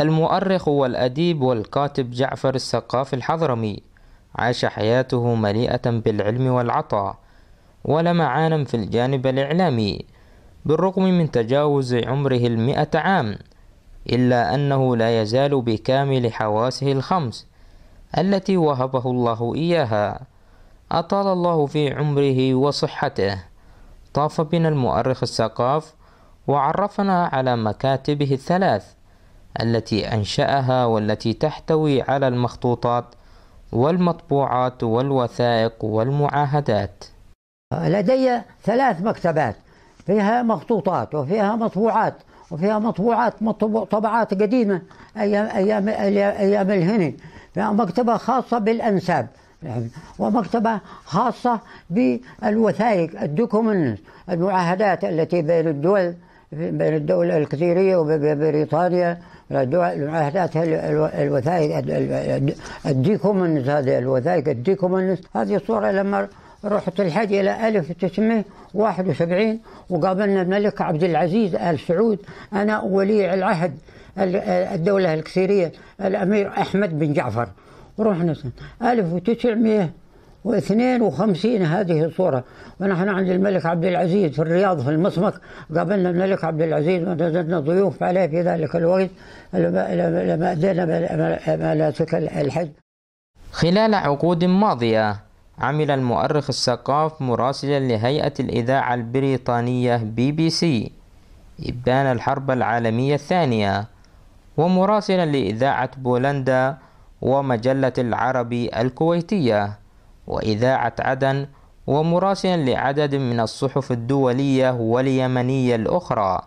المؤرخ والأديب والكاتب جعفر السقاف الحضرمي عاش حياته مليئة بالعلم والعطاء ولمعانا في الجانب الإعلامي بالرغم من تجاوز عمره المئة عام إلا أنه لا يزال بكامل حواسه الخمس التي وهبه الله إياها أطال الله في عمره وصحته طاف بنا المؤرخ الثقاف وعرفنا على مكاتبه الثلاث التي أنشأها والتي تحتوي على المخطوطات والمطبوعات والوثائق والمعاهدات لدي ثلاث مكتبات فيها مخطوطات وفيها مطبوعات وفيها مطبوعات طبعات قديمة أيام أيام أيام فيها مكتبة خاصة بالأنساب ومكتبة خاصة بالوثائق الدوكومنت المعاهدات التي بين الدول بين الدولة الكثيرية وبريطانيا المعاهدات الوثائق الديكومنس هذه الوثائق الديكومنس هذه الصورة لما رحت الحج إلى 1971 وقابلنا الملك عبد العزيز آل سعود أنا ولي العهد الدولة الكثيرية الأمير أحمد بن جعفر رحنا سنة 1900 و52 هذه الصورة ونحن عند الملك عبد العزيز في الرياض في المصمك قابلنا الملك عبد العزيز ونزلنا ضيوف عليه في ذلك الوقت لما أدينا مناسك الحج خلال عقود ماضية عمل المؤرخ الثقاف مراسلا لهيئة الإذاعة البريطانية بي بي سي إبان الحرب العالمية الثانية ومراسلا لإذاعة بولندا ومجلة العربي الكويتية وإذاعة عدن ومراسلا لعدد من الصحف الدولية واليمنية الأخرى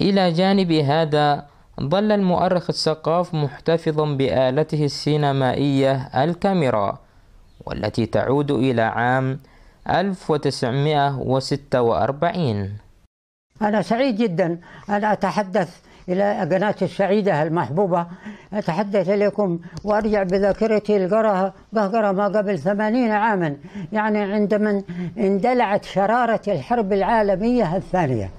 إلى جانب هذا ظل المؤرخ الثقاف محتفظا بآلته السينمائية الكاميرا والتي تعود إلى عام 1946 أنا سعيد جدا أن أتحدث إلى قناة السعيدة المحبوبة أتحدث إليكم وأرجع بذاكرتي لقراها قهقرة ما قبل ثمانين عاما يعني عندما اندلعت شرارة الحرب العالمية الثانية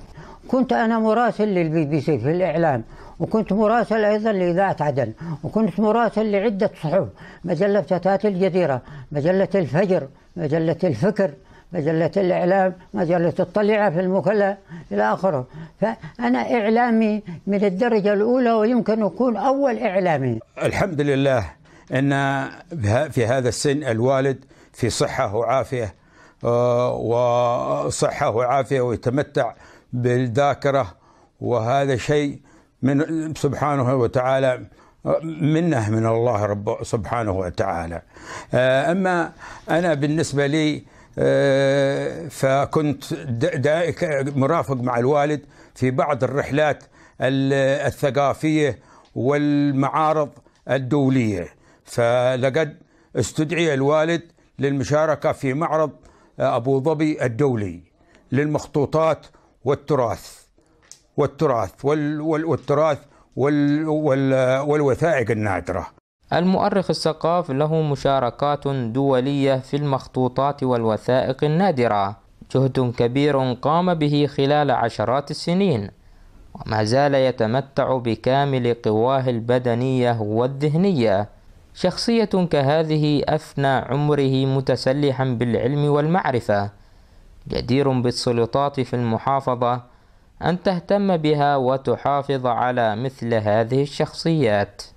كنت أنا مراسل للبي بي سي في الإعلام وكنت مراسل أيضا لإذاعة عدن وكنت مراسل لعدة صحف مجلة فتاة الجزيرة مجلة الفجر مجلة الفكر مجلة الإعلام مجلة الطليعة في المكلة إلى آخره فأنا إعلامي من الدرجة الأولى ويمكن أكون أول إعلامي الحمد لله أن في هذا السن الوالد في صحة وعافية آه، وصحة وعافية ويتمتع بالذاكرة وهذا شيء من سبحانه وتعالى منه من الله رب سبحانه وتعالى آه، أما أنا بالنسبة لي آه، فكنت مرافق مع الوالد في بعض الرحلات الثقافية والمعارض الدولية فلقد استدعي الوالد للمشاركة في معرض أبو ظبي الدولي للمخطوطات والتراث والتراث والتراث والوثائق النادره المؤرخ الثقاف له مشاركات دولية في المخطوطات والوثائق النادرة جهد كبير قام به خلال عشرات السنين وما زال يتمتع بكامل قواه البدنية والذهنية شخصية كهذه أفنى عمره متسلحا بالعلم والمعرفة جدير بالسلطات في المحافظة أن تهتم بها وتحافظ على مثل هذه الشخصيات